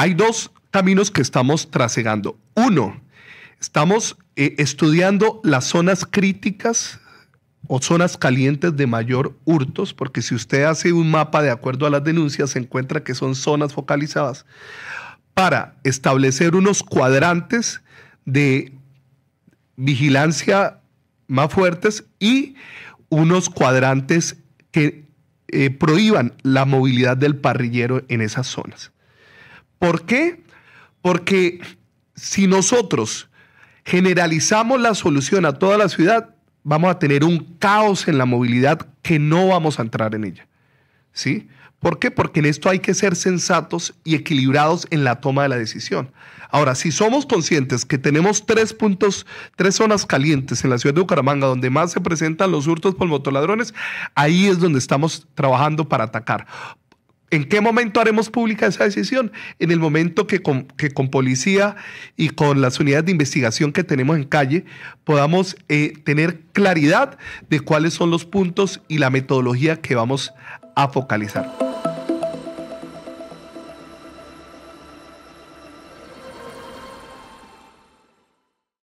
Hay dos caminos que estamos trasegando. Uno, estamos eh, estudiando las zonas críticas o zonas calientes de mayor hurtos, porque si usted hace un mapa de acuerdo a las denuncias, se encuentra que son zonas focalizadas para establecer unos cuadrantes de vigilancia más fuertes y unos cuadrantes que eh, prohíban la movilidad del parrillero en esas zonas. ¿Por qué? Porque si nosotros generalizamos la solución a toda la ciudad, vamos a tener un caos en la movilidad que no vamos a entrar en ella. ¿Sí? ¿Por qué? Porque en esto hay que ser sensatos y equilibrados en la toma de la decisión. Ahora, si somos conscientes que tenemos tres puntos, tres zonas calientes en la ciudad de Bucaramanga donde más se presentan los hurtos por motoladrones, ahí es donde estamos trabajando para atacar. ¿En qué momento haremos pública esa decisión? En el momento que con, policía y con las unidades de investigación que tenemos en calle podamos eh, tener claridad de cuáles son los puntos y la metodología que vamos a focalizar.